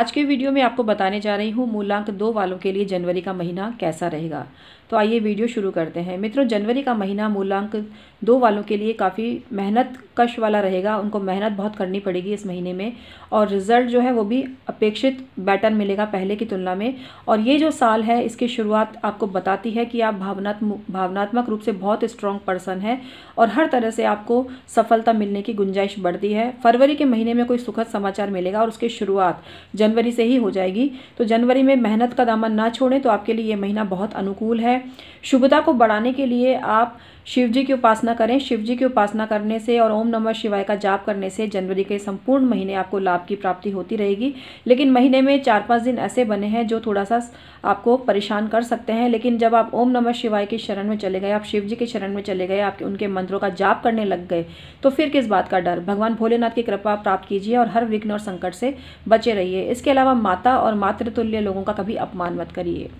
आज के वीडियो में आपको बताने जा रही हूँ मूलांक दो वालों के लिए जनवरी का महीना कैसा रहेगा तो आइए वीडियो शुरू करते हैं मित्रों जनवरी का महीना मूलांक दो वालों के लिए काफ़ी मेहनत कश वाला रहेगा उनको मेहनत बहुत करनी पड़ेगी इस महीने में और रिज़ल्ट जो है वो भी अपेक्षित बैटर मिलेगा पहले की तुलना में और ये जो साल है इसकी शुरुआत आपको बताती है कि आप भावनात्मक भावनात्मक रूप से बहुत स्ट्रॉन्ग पर्सन है और हर तरह से आपको सफलता मिलने की गुंजाइश बढ़ती है फरवरी के महीने में कोई सुखद समाचार मिलेगा और उसकी शुरुआत जनवरी से ही हो जाएगी तो जनवरी में मेहनत का दामन ना छोड़ें तो आपके लिए ये महीना बहुत अनुकूल है शुभता को बढ़ाने के लिए आप शिव जी की उपासना करें शिव जी की उपासना करने से और ओम नमः शिवाय का जाप करने से जनवरी के संपूर्ण महीने आपको लाभ की प्राप्ति होती रहेगी लेकिन महीने में चार पाँच दिन ऐसे बने हैं जो थोड़ा सा आपको परेशान कर सकते हैं लेकिन जब आप ओम नमः शिवाय के शरण में चले गए आप शिव जी के शरण में चले गए आपके उनके मंत्रों का जाप करने लग गए तो फिर किस बात का डर भगवान भोलेनाथ की कृपा प्राप्त कीजिए और हर विघ्न और संकट से बचे रहिए इसके अलावा माता और मातृतुल्य लोगों का कभी अपमान मत करिए